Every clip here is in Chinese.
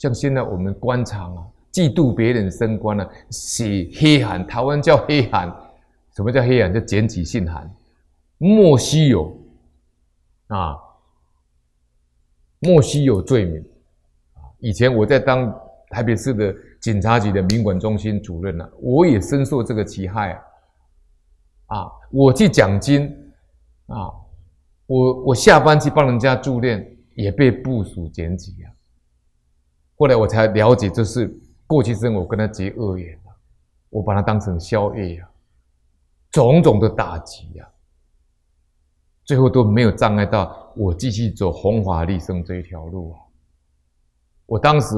像现在我们官场啊，嫉妒别人升官啊，喜黑函，台湾叫黑函，什么叫黑函？叫捡起信函，莫须有啊，莫须有罪名以前我在当台北市的警察局的民管中心主任呢，我也深受这个其害啊。啊，我去讲经啊，我我下班去帮人家助店，也被部署检举啊。后来我才了解，这是过去生我跟他结恶缘了，我把他当成宵夜呀，种种的打击呀，最后都没有障碍到我继续走弘法利生这一条路啊。我当时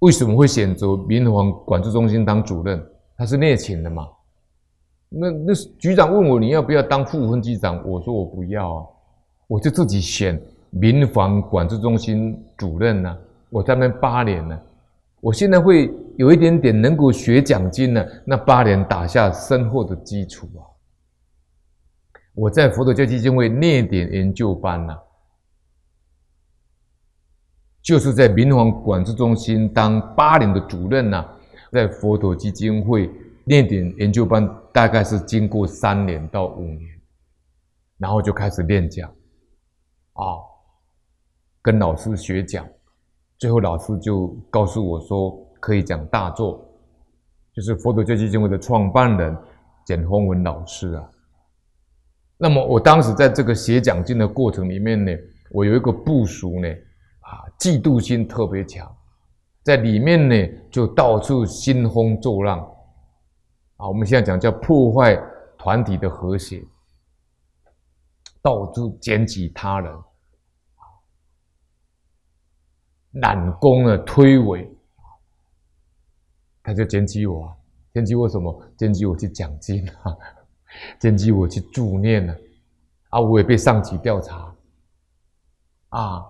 为什么会选择民防管制中心当主任？他是内勤的嘛，那那局长问我你要不要当副分局长，我说我不要啊，我就自己选民防管制中心主任呢。我在那八年呢，我现在会有一点点能够学讲经了。那八年打下深厚的基础啊！我在佛陀基金会念点研究班呐，就是在民防管制中心当八年的主任呐，在佛陀基金会念点研究班大概是经过三年到五年，然后就开始练讲，啊，跟老师学讲。最后老师就告诉我说，可以讲大作，就是佛陀教基金会的创办人简宏文老师啊。那么我当时在这个写讲经的过程里面呢，我有一个部署呢，啊，嫉妒心特别强，在里面呢就到处兴风作浪，啊，我们现在讲叫破坏团体的和谐，到处检举他人。揽功呢推诿，他就检举我，检举我什么？检举我去讲经啊，检举我去助念啊，啊，我也被上级调查，啊，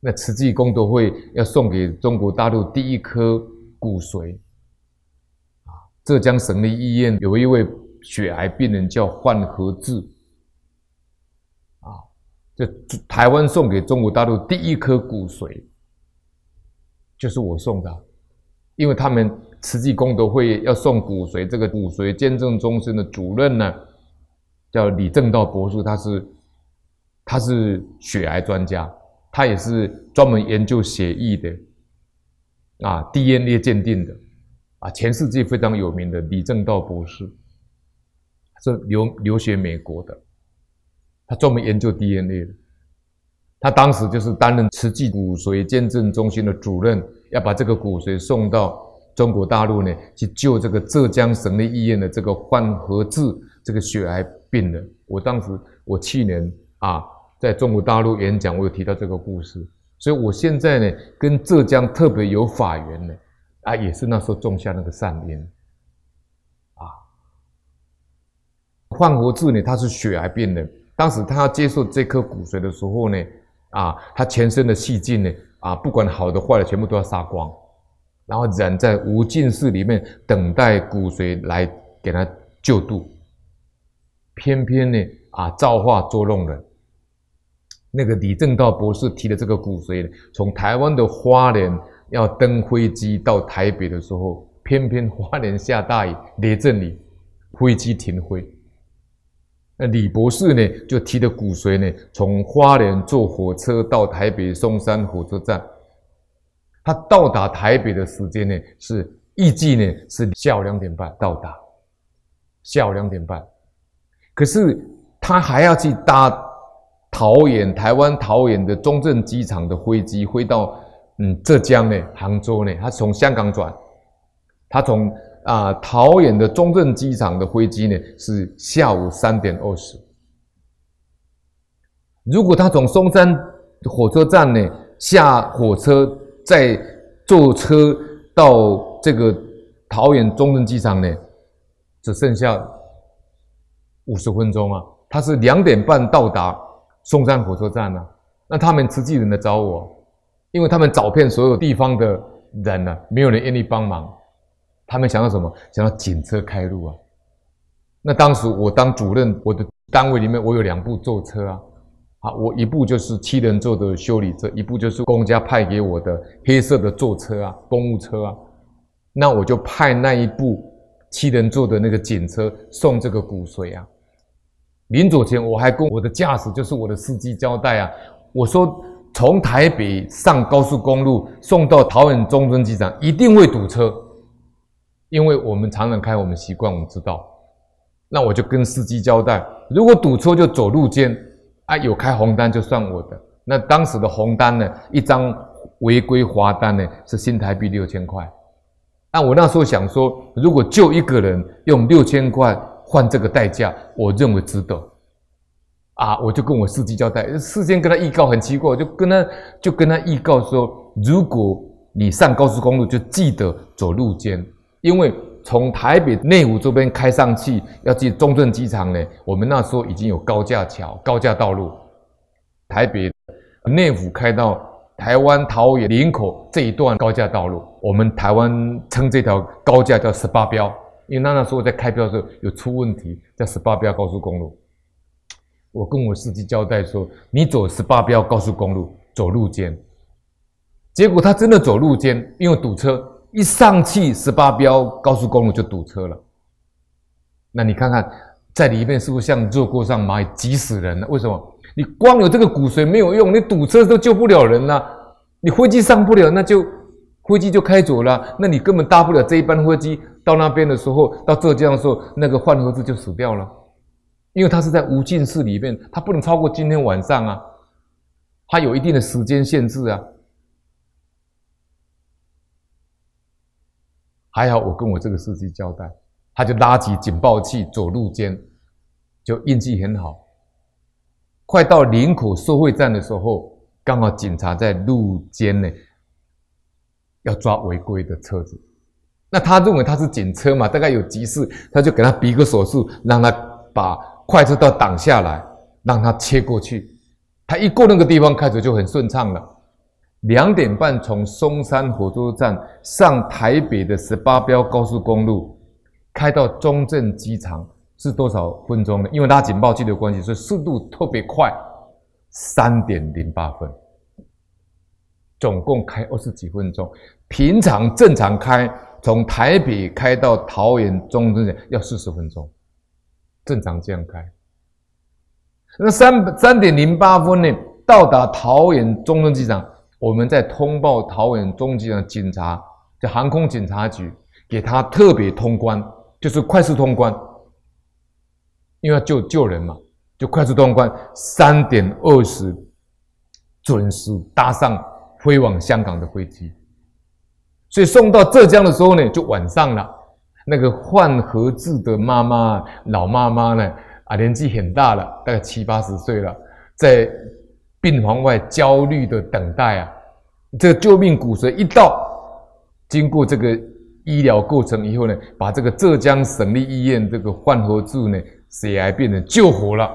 那慈济功德会要送给中国大陆第一颗骨髓，啊，浙江省立医院有一位血癌病人叫范和志。这台湾送给中国大陆第一颗骨髓，就是我送的，因为他们慈济功德会要送骨髓，这个骨髓捐赠中心的主任呢，叫李正道博士，他是他是血癌专家，他也是专门研究血液的啊，DNA 鉴定的啊，全世界非常有名的李正道博士，是留留学美国的。专门研究 DNA 的，他当时就是担任慈济骨髓捐赠中心的主任，要把这个骨髓送到中国大陆呢，去救这个浙江省立医院的这个患合志这个血癌病的。我当时我去年啊，在中国大陆演讲，我有提到这个故事，所以我现在呢，跟浙江特别有法缘的，啊，也是那时候种下那个善因。啊，患核质呢，他是血癌病的。当时他要接受这颗骨髓的时候呢，啊，他全身的细菌呢，啊，不管好的坏的，全部都要杀光，然后人在无尽室里面等待骨髓来给他救度。偏偏呢，啊，造化捉弄人。那个李政道博士提的这个骨髓，从台湾的花莲要登飞机到台北的时候，偏偏花莲下大雨，雷阵里飞机停飞。那李博士呢？就提着骨髓呢，从花莲坐火车到台北松山火车站。他到达台北的时间呢，是预计呢是下午两点半到达，下午两点半。可是他还要去搭桃园台湾桃园的中正机场的飞机飞到嗯浙江呢杭州呢。他从香港转，他从。啊，桃园的中正机场的飞机呢是下午三点二十。如果他从松山火车站呢下火车，再坐车到这个桃园中正机场呢，只剩下五十分钟啊。他是两点半到达松山火车站呢，那他们司机人来找我，因为他们找遍所有地方的人啊，没有人愿意帮忙。他们想到什么？想到警车开路啊！那当时我当主任，我的单位里面我有两部坐车啊，啊，我一部就是七人座的修理车，一部就是公家派给我的黑色的坐车啊，公务车啊。那我就派那一部七人座的那个警车送这个骨髓啊。临走前，我还跟我的驾驶，就是我的司机交代啊，我说从台北上高速公路送到桃园中正机场，一定会堵车。因为我们常常开，我们习惯，我们知道。那我就跟司机交代，如果堵车就走路肩。啊，有开红单就算我的。那当时的红单呢，一张违规罚单呢是新台币六千块。那我那时候想说，如果救一个人用六千块换这个代价，我认为值得。啊，我就跟我司机交代，事先跟他预告，很奇怪，我就跟他就跟他预告说，如果你上高速公路就记得走路肩。因为从台北内湖这边开上去要进中正机场呢，我们那时候已经有高架桥、高架道路。台北内湖开到台湾桃园林口这一段高架道路，我们台湾称这条高架叫十八标，因为那时候在开标的时候有出问题，叫十八标高速公路。我跟我司机交代说：“你走十八标高速公路，走路肩。”结果他真的走路肩，因为堵车。一上去，十八标高速公路就堵车了。那你看看，在里面是不是像热锅上蚂蚁，急死人了？为什么？你光有这个骨髓没有用，你堵车都救不了人了。你飞机上不了，那就飞机就开走了。那你根本搭不了这一班飞机到那边的时候，到浙江的时候，那个盒子就死掉了。因为它是在无尽寺里面，它不能超过今天晚上啊，它有一定的时间限制啊。还好我跟我这个司机交代，他就拉起警报器，走路肩，就运气很好。快到林口收费站的时候，刚好警察在路肩内要抓违规的车子，那他认为他是警车嘛，大概有急事，他就给他比个手势，让他把快车道挡下来，让他切过去。他一过那个地方，开始就很顺畅了。两点半从松山火车站上台北的十八标高速公路，开到中正机场是多少分钟呢？因为拉警报器的关系，所以速度特别快，三点零八分，总共开二十几分钟。平常正常开，从台北开到桃园中正要四十分钟，正常这样开。那三三点零八分呢？到达桃园中正机场。我们在通报桃园中间的警察，就航空警察局，给他特别通关，就是快速通关，因为救救人嘛，就快速通关。三点二十准时搭上飞往香港的飞机，所以送到浙江的时候呢，就晚上了。那个换核质的妈妈，老妈妈呢，啊，年纪很大了，大概七八十岁了，在。病房外焦虑的等待啊，这救命骨髓一到，经过这个医疗过程以后呢，把这个浙江省立医院这个换合子呢，血癌变人救活了。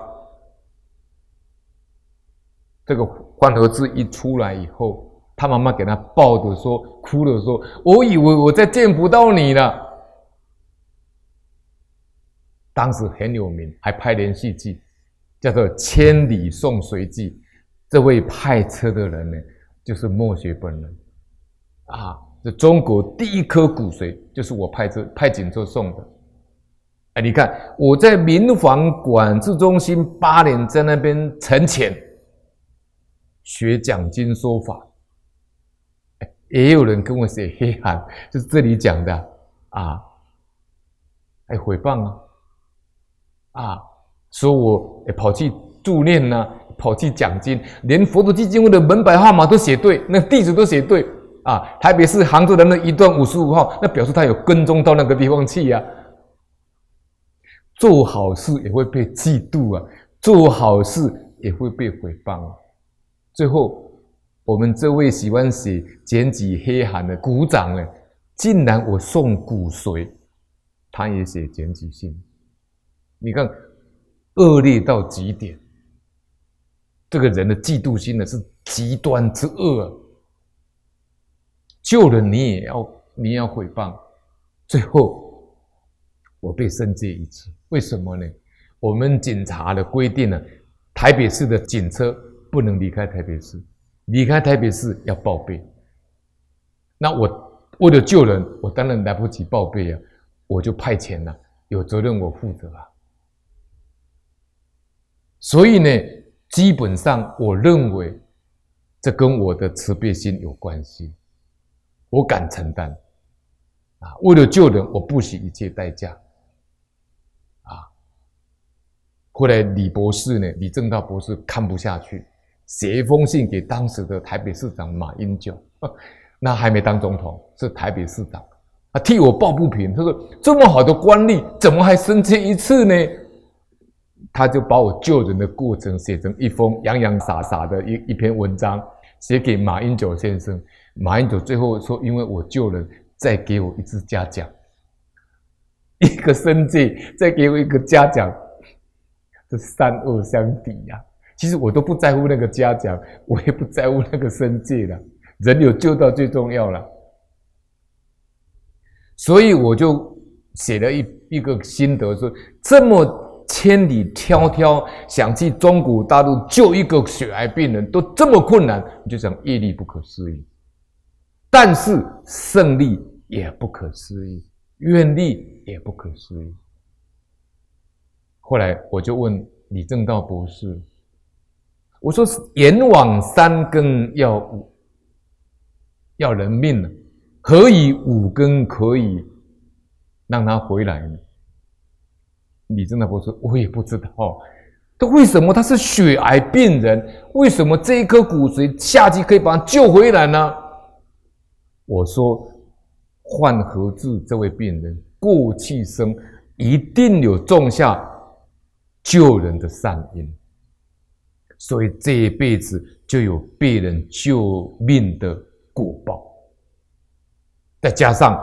这个换合子一出来以后，他妈妈给他抱着说，哭着说：“我以为我再见不到你了。”当时很有名，还拍连续剧，叫做《千里送随记》。这位派车的人呢，就是墨学本人，啊，这中国第一颗骨髓就是我派车派警车送的，哎，你看我在民防管制中心八年，在那边存钱，学讲经说法，哎，也有人跟我写黑函，就是这里讲的啊，哎，诽谤啊，啊，说我跑去助念呢。跑去讲经，连佛陀基金会的门牌号码都写对，那地址都写对啊！台北市杭州的那一段五十五号，那表示他有跟踪到那个地方去呀。做好事也会被嫉妒啊，做好事也会被诽谤啊。最后，我们这位喜欢写剪纸黑函的鼓掌了，竟然我送骨髓，他也写剪纸信，你看恶劣到极点。这个人的嫉妒心呢是极端之恶，救了你也要你也要毁谤，最后我被升阶一次，为什么呢？我们警察的规定呢，台北市的警车不能离开台北市，离开台北市要报备。那我为了救人，我当然来不及报备啊，我就派遣了，有责任我负责啊，所以呢。基本上，我认为这跟我的慈悲心有关系。我敢承担，啊，为了救人，我不惜一切代价，啊。后来李博士呢，李正道博士看不下去，写一封信给当时的台北市长马英九，那还没当总统，是台北市长，他替我抱不平。他说：“这么好的官吏，怎么还升迁一次呢？”他就把我救人的过程写成一封洋洋洒洒的一一篇文章，写给马英九先生。马英九最后说：“因为我救人，再给我一次嘉奖，一个生计，再给我一个嘉奖，这三二相抵呀。”其实我都不在乎那个嘉奖，我也不在乎那个生计了。人有救到最重要了，所以我就写了一一个心得，说这么。千里迢迢想去中国大陆救一个血癌病人，都这么困难，你就想业力不可思议。但是胜利也不可思议，愿力也不可思议。后来我就问李正道博士：“我说阎王三更要要人命了，何以五更可以让他回来呢？”你真的不是，我也不知道，他为什么他是血癌病人？为什么这一颗骨髓下去可以把他救回来呢？我说，患合志这位病人过去生一定有种下救人的善因，所以这一辈子就有被人救命的果报，再加上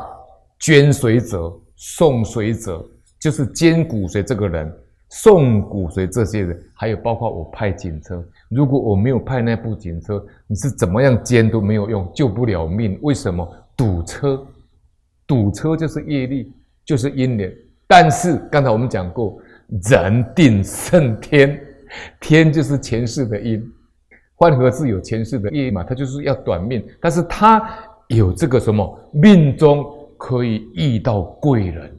捐髓者、送髓者。就是捐骨髓这个人，送骨髓这些人，还有包括我派警车。如果我没有派那部警车，你是怎么样捐都没有用，救不了命。为什么堵车？堵车就是业力，就是因缘。但是刚才我们讲过，人定胜天，天就是前世的因，换何是有前世的业嘛，他就是要短命，但是他有这个什么命中可以遇到贵人。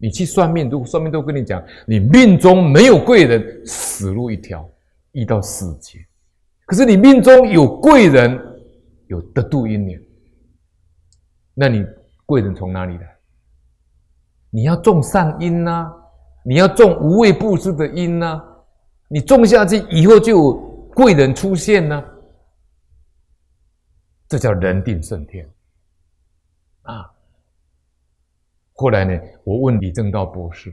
你去算命，如果算命都跟你讲，你命中没有贵人，死路一条，遇到死劫。可是你命中有贵人，有得度因缘，那你贵人从哪里来？你要种善因呐，你要种无畏布施的因呐，你种下去以后就有贵人出现呢，这叫人定胜天啊。后来呢？我问李正道博士：“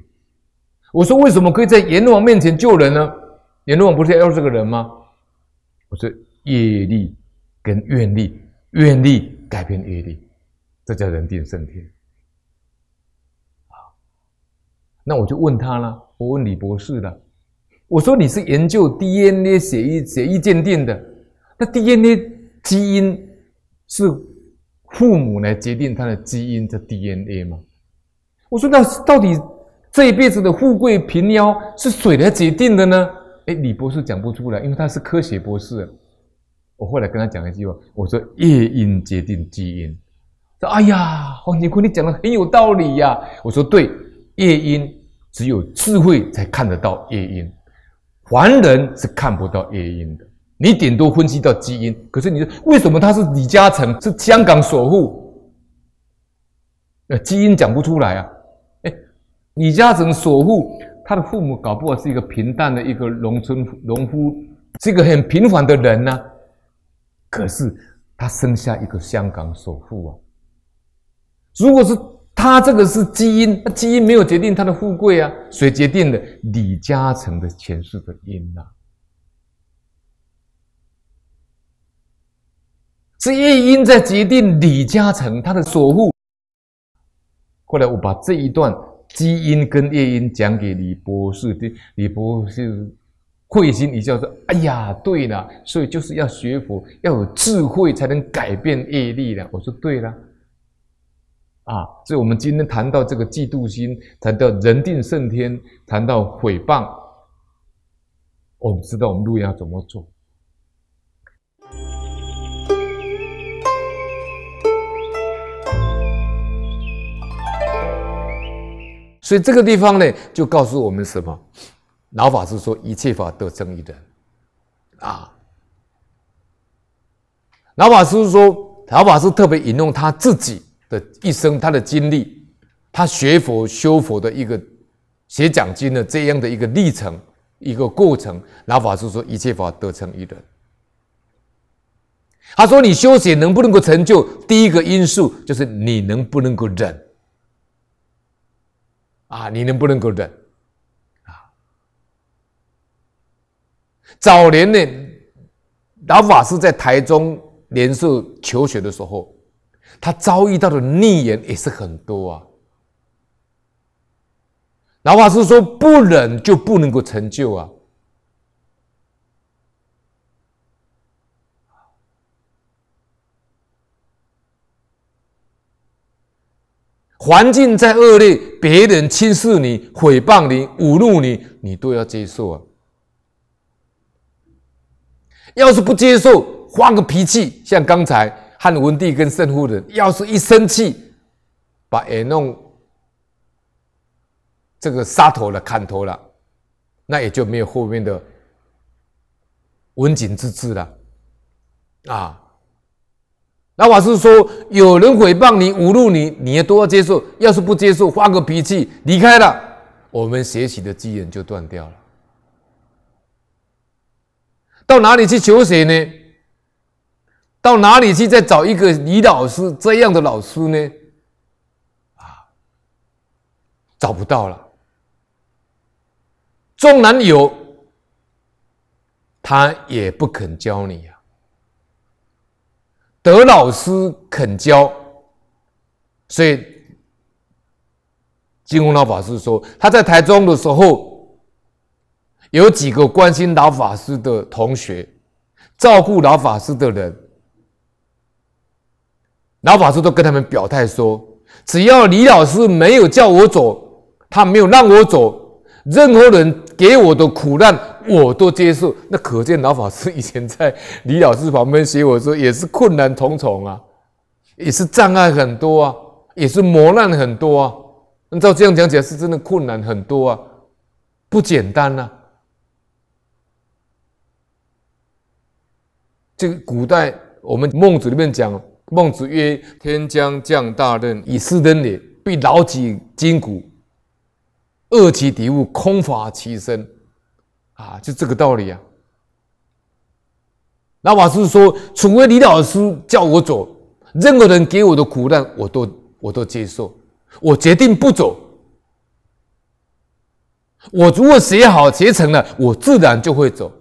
我说，为什么可以在阎王面前救人呢？阎王不是要这个人吗？”我说：“业力跟愿力，愿力改变业力，这叫人定胜天。”那我就问他了，我问李博士了：“我说，你是研究 DNA 血议血议鉴定的，那 DNA 基因是父母来决定他的基因的 DNA 吗？”我说：“那到底这一辈子的富贵平夭是谁来决定的呢？”哎，李博士讲不出来，因为他是科学博士。我后来跟他讲一句话：“我说夜莺决定基因。”说：“哎呀，黄景坤，你讲的很有道理呀。”我说：“对，夜莺只有智慧才看得到夜莺，凡人是看不到夜莺的。你顶多分析到基因，可是你说为什么他是李嘉诚，是香港首富？呃，基因讲不出来啊。”李嘉诚首富，他的父母搞不好是一个平淡的一个农村农夫，是一个很平凡的人呢。可是他生下一个香港首富啊！如果是他这个是基因，基因没有决定他的富贵啊，谁决定的？李嘉诚的前世的因呐，是一因在决定李嘉诚他的首富。后来我把这一段。基因跟业因讲给李博士听，李博士会心一笑说：“哎呀，对了，所以就是要学佛，要有智慧才能改变业力的。”我说：“对了，啊，所以我们今天谈到这个嫉妒心，谈到人定胜天，谈到诽谤，我们知道我们路要怎么做。”所以这个地方呢，就告诉我们什么？老法师说：“一切法得成于人，啊，老法师说，老法师特别引用他自己的一生，他的经历，他学佛修佛的一个学讲经的这样的一个历程、一个过程。老法师说：“一切法得成于人。他说：“你修行能不能够成就？第一个因素就是你能不能够忍。”啊，你能不能够忍？啊，早年呢，老法师在台中年社求学的时候，他遭遇到的逆言也是很多啊。老法师说，不忍就不能够成就啊。环境再恶劣，别人轻视你、诽谤你、侮辱你，你都要接受啊。要是不接受，发个脾气，像刚才汉文帝跟圣夫人，要是一生气，把哎弄这个杀头了、砍头了，那也就没有后面的文景之治了啊。老法师说：“有人诽谤你、侮辱你，你也都要接受。要是不接受，发个脾气离开了，我们学习的资源就断掉了。到哪里去求谁呢？到哪里去再找一个李老师这样的老师呢？啊，找不到了。纵然有，他也不肯教你呀。”德老师肯教，所以金宏老法师说，他在台中的时候，有几个关心老法师的同学、照顾老法师的人，老法师都跟他们表态说，只要李老师没有叫我走，他没有让我走，任何人给我的苦难。我都接受，那可见老法师以前在李老师旁边写我说也是困难重重啊，也是障碍很多啊，也是磨难很多啊。照这样讲起来，是真的困难很多啊，不简单呐。这个古代我们《孟子》里面讲，孟子曰：“天将降大任于斯人也，必劳其筋骨，饿其体肤，空乏其身。”啊，就这个道理啊。老法师说：“除非李老师叫我走，任何人给我的苦难，我都我都接受。我决定不走。我如果写好写成了，我自然就会走。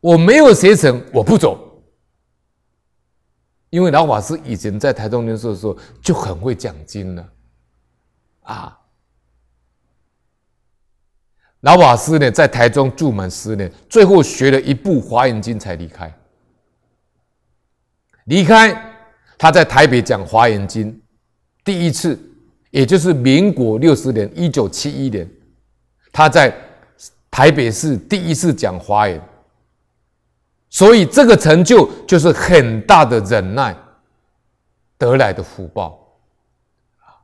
我没有写成，我不走。因为老法师以前在台中念书的时候就很会讲经了，啊。”老法师呢，在台中住满十年，最后学了一部《华严经》才离开。离开，他在台北讲《华严经》，第一次，也就是民国六十年（一九七一年），他在台北市第一次讲《华严》。所以，这个成就就是很大的忍耐得来的福报啊。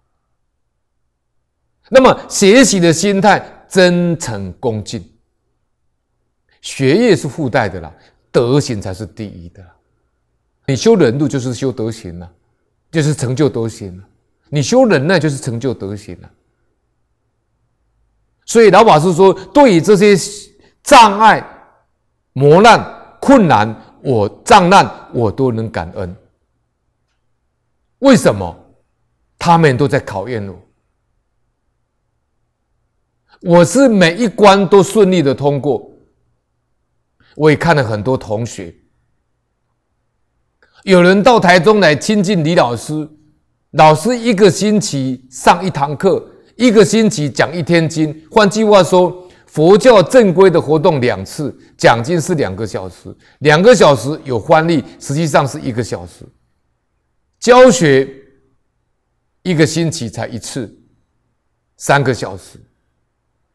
那么，学习的心态。真诚恭敬，学业是附带的啦，德行才是第一的。你修人度就是修德行了，就是成就德行了。你修人呢，就是成就德行了。所以老法师说，对于这些障碍、磨难、困难，我障难我都能感恩。为什么？他们都在考验我。我是每一关都顺利的通过。我也看了很多同学，有人到台中来亲近李老师，老师一个星期上一堂课，一个星期讲一天经。换句话说，佛教正规的活动两次，讲经是两个小时，两个小时有欢利，实际上是一个小时。教学一个星期才一次，三个小时。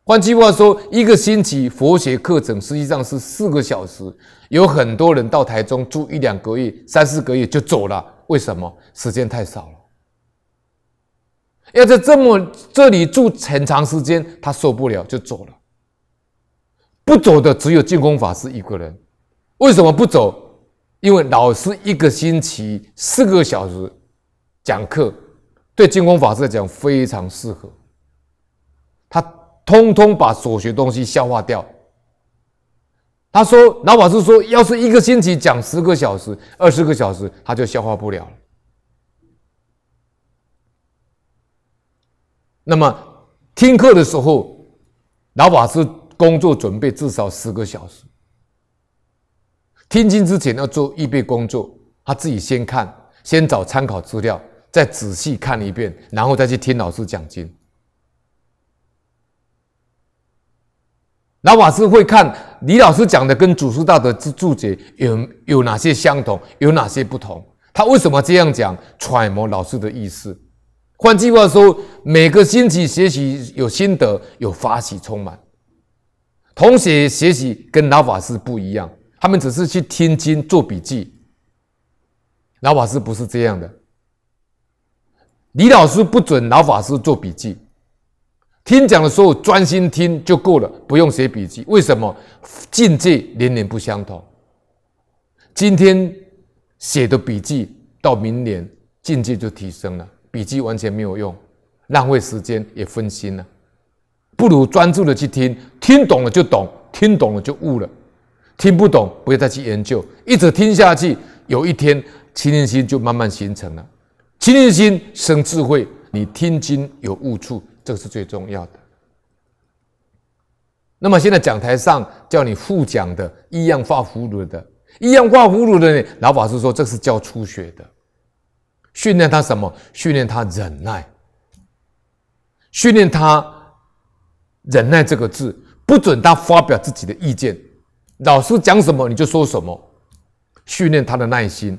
换句话说，一个星期佛学课程实际上是四个小时，有很多人到台中住一两个月、三四个月就走了。为什么？时间太少了。要在这么这里住很长时间，他受不了就走了。不走的只有净空法师一个人。为什么不走？因为老师一个星期四个小时讲课，对净空法师来讲非常适合。通通把所学东西消化掉。他说：“老法师说，要是一个星期讲十个小时、二十个小时，他就消化不了了。那么听课的时候，老法师工作准备至少十个小时。听经之前要做预备工作，他自己先看，先找参考资料，再仔细看一遍，然后再去听老师讲经。”老法师会看李老师讲的跟祖师大的注解有有哪些相同，有哪些不同？他为什么这样讲？揣摩老师的意思。换句话说，每个星期学习有心得，有法喜充满。同学学习跟老法师不一样，他们只是去听经做笔记。老法师不是这样的。李老师不准老法师做笔记。听讲的时候专心听就够了，不用写笔记。为什么境界年年不相同？今天写的笔记到明年境界就提升了，笔记完全没有用，浪费时间也分心了。不如专注的去听，听懂了就懂，听懂了就悟了，听不懂不要再去研究，一直听下去，有一天清净心就慢慢形成了。清净心生智慧，你听经有悟处。这是最重要的。那么现在讲台上叫你复讲的，一样画葫芦的，一样画葫芦的。老法师说，这是教初学的，训练他什么？训练他忍耐，训练他忍耐这个字，不准他发表自己的意见。老师讲什么，你就说什么，训练他的耐心。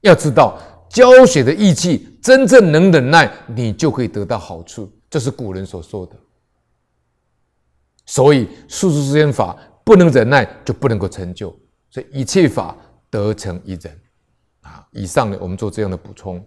要知道。浇水的意气，真正能忍耐，你就会得到好处。这是古人所说的。所以，数字时间法不能忍耐，就不能够成就。所以，一切法得成一人。啊，以上呢，我们做这样的补充。